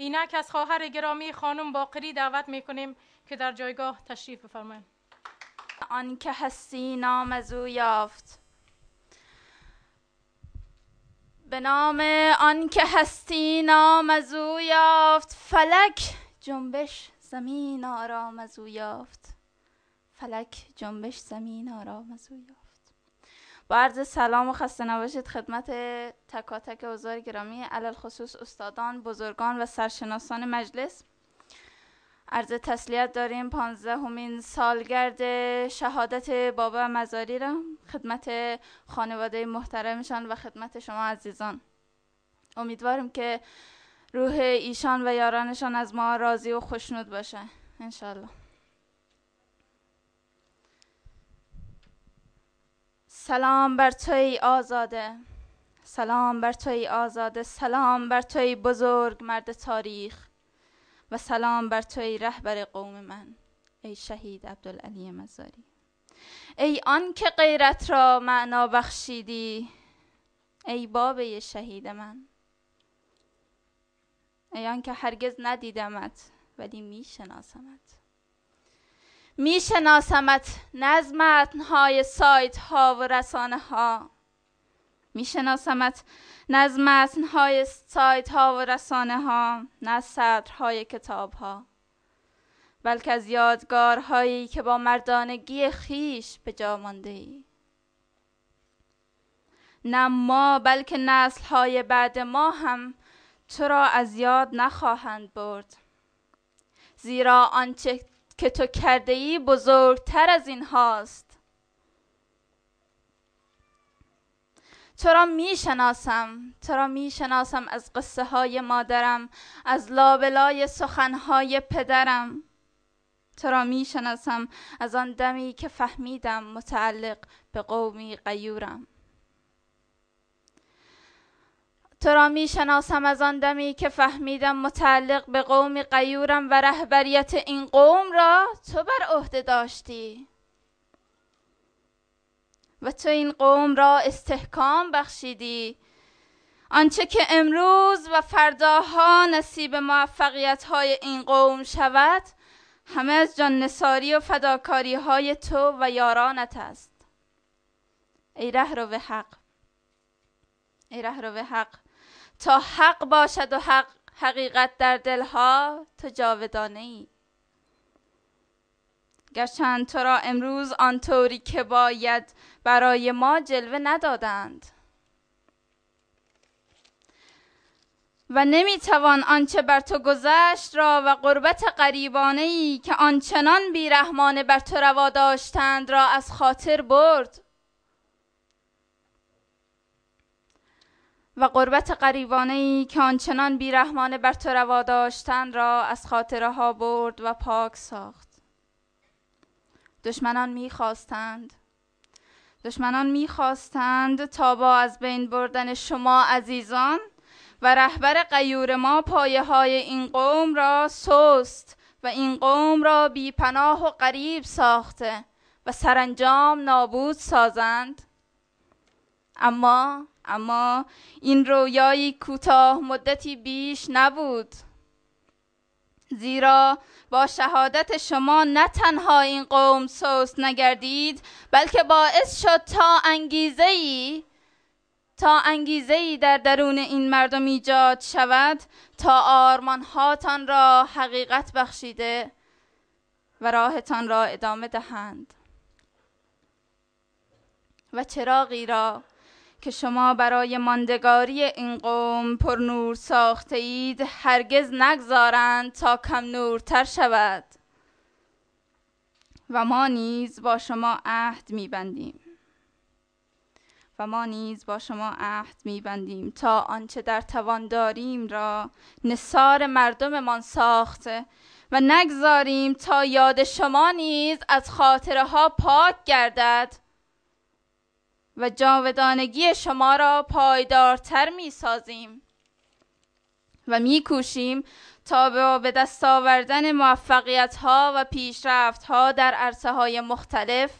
اینک از خواهر گرامی خانم باقری دعوت میکنیم که در جایگاه تشریف بفرمایند آنکه هستی نام از او یافت به نام آنکه هستی نام از او یافت فلک جنبش زمین آرام از او یافت فلک جنبش زمین آرام از او یافت با عرض سلام و خسته نباشید خدمت تکاتک تک حضار گرامی علل خصوص استادان بزرگان و سرشناسان مجلس عرض تسلیت داریم همین سالگرد شهادت بابا مزاری را خدمت خانواده محترمشان و خدمت شما عزیزان امیدوارم که روح ایشان و یارانشان از ما راضی و خوشنود باشه انشالله سلام بر توی آزاده سلام بر توی آزاده سلام بر توی بزرگ مرد تاریخ و سلام بر توی رهبر قوم من ای شهید عبدالعلی مزاری ای آن که غیرت را معنا بخشیدی ای بابه شهید من ای آن که هرگز ندیدمت ولی میشناسمت میشناسمت نه از متنهای سایت ها و رسانه ها میشناسمت نه از متنهای سایت ها و رسانه ها نه صدرهای کتاب ها بلکه از یادگارهایی که با مردانگی خیش به جا مانده ای نه ما بلکه نسل های بعد ما هم تو را از یاد نخواهند برد زیرا آنچه که تو کرده ای بزرگتر از این هاست تو را می شناسم تو را می شناسم از قصه های مادرم از لابلای سخن های پدرم تو را می شناسم از آن دمی که فهمیدم متعلق به قومی غیورم. تو را می شناسم از آن دمی که فهمیدم متعلق به قومی قیورم و رهبریت این قوم را تو بر عهده داشتی و تو این قوم را استحکام بخشیدی آنچه که امروز و فرداها نصیب موفقیت های این قوم شود همه از جان نساری و فداکاری های تو و یارانت است ای رهرو به حق ای رو به حق تا حق باشد و حق حقیقت در دلها تو جاودانه ای گرچند تو را امروز آنطوری که باید برای ما جلوه ندادند و نمیتوان آنچه بر تو گذشت را و قربت قریبانه ای که آنچنان بیرحمانه بر تو روا داشتند را از خاطر برد و قربت قریبانه ای که آنچنان بیرحمانه بر تو روا داشتن را از خاطره ها برد و پاک ساخت دشمنان میخواستند دشمنان میخواستند تا با از بین بردن شما عزیزان و رهبر قیور ما پایه های این قوم را سست و این قوم را بی پناه و قریب ساخته و سرانجام نابود سازند اما اما این رویایی کوتاه مدتی بیش نبود زیرا با شهادت شما نه تنها این قوم سوس نگردید بلکه باعث شد تا انگیزه تا انگیزه ای در درون این مردم ایجاد شود تا آرمانهاتان را حقیقت بخشیده و راهتان را ادامه دهند و چراغی را که شما برای ماندگاری این قوم پر نور ساخته اید هرگز نگذارند تا کم نورتر شود و ما نیز با شما عهد میبندیم و ما نیز با شما عهد میبندیم تا آنچه در توان داریم را نصار مردممان ساخته و نگذاریم تا یاد شما نیز از خاطره ها پاک گردد و جاودانگی شما را پایدارتر می سازیم و می کوشیم تا به دست آوردن موفقیت ها و پیشرفت ها در عرصه های مختلف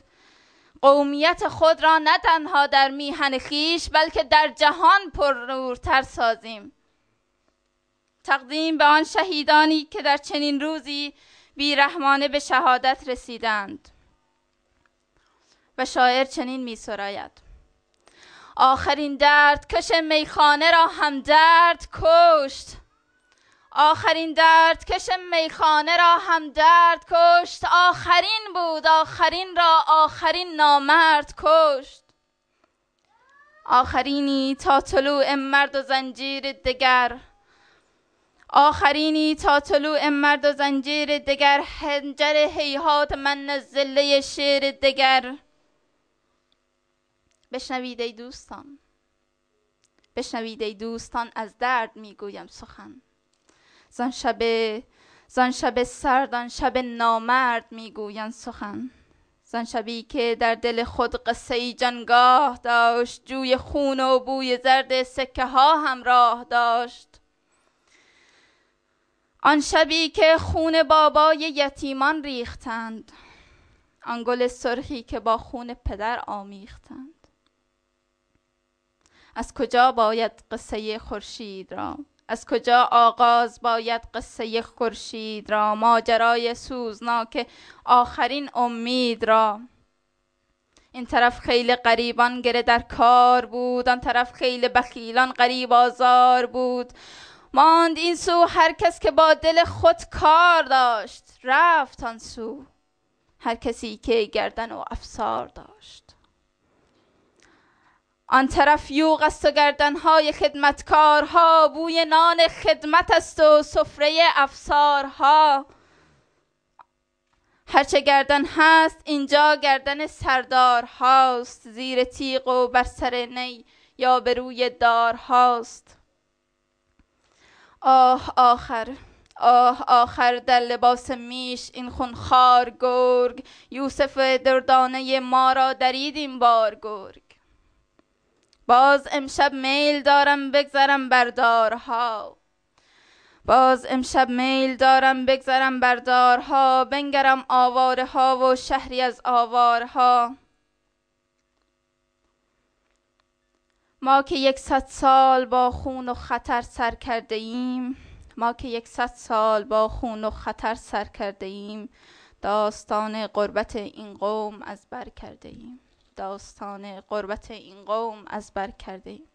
قومیت خود را نه تنها در میهن خیش بلکه در جهان پرنورتر سازیم تقدیم به آن شهیدانی که در چنین روزی بیرحمانه به شهادت رسیدند و شاعر چنین می سراید آخرین درد کش میخانه را هم درد کشت آخرین درد کش میخانه را هم درد کشت آخرین بود آخرین را آخرین نامرد کشت آخرینی تا طلوع مرد و زنجیر دگر آخرینی تا طلوع مرد و زنجیر دگر هنجر حیحات من زله شیر دگر بشنوید ای دوستان بشنوید ای دوستان از درد میگویم سخن زان شب زان شب سرد آن شب نامرد میگویم سخن زان شبی که در دل خود قصه ای داشت جوی خون و بوی زرد سکه ها همراه داشت آن شبی که خون بابای یتیمان ریختند آن گل سرخی که با خون پدر آمیختند از کجا باید قصه خورشید را از کجا آغاز باید قصه خورشید را ماجرای سوزناک آخرین امید را این طرف خیلی قریبان گره در کار بود آن طرف خیلی بخیلان قریب آزار بود ماند این سو هر کس که با دل خود کار داشت رفت آن سو هر کسی که گردن و افسار داشت آن طرف یوغ و گردنهای خدمتکارها بوی نان خدمت است و سفره افسارها هرچه گردن هست اینجا گردن سردار هاست زیر تیغ و بر سر نی یا به روی دار هاست آه آخر آه آخر در لباس میش این خونخوار گرگ یوسف دردانه ما را درید این بار گرگ باز امشب میل دارم بگذرم بردارها، باز امشب میل دارم بگذرم بردارها، بنگرم آواره ها و شهری از آوارها ما که یکصد سال با خون و خطر سر کرده ایم ما که یکصد سال با خون و خطر سر کرده ایم داستان قربت این قوم از بر کرده ایم داستان قربت این قوم از بر کرده ایم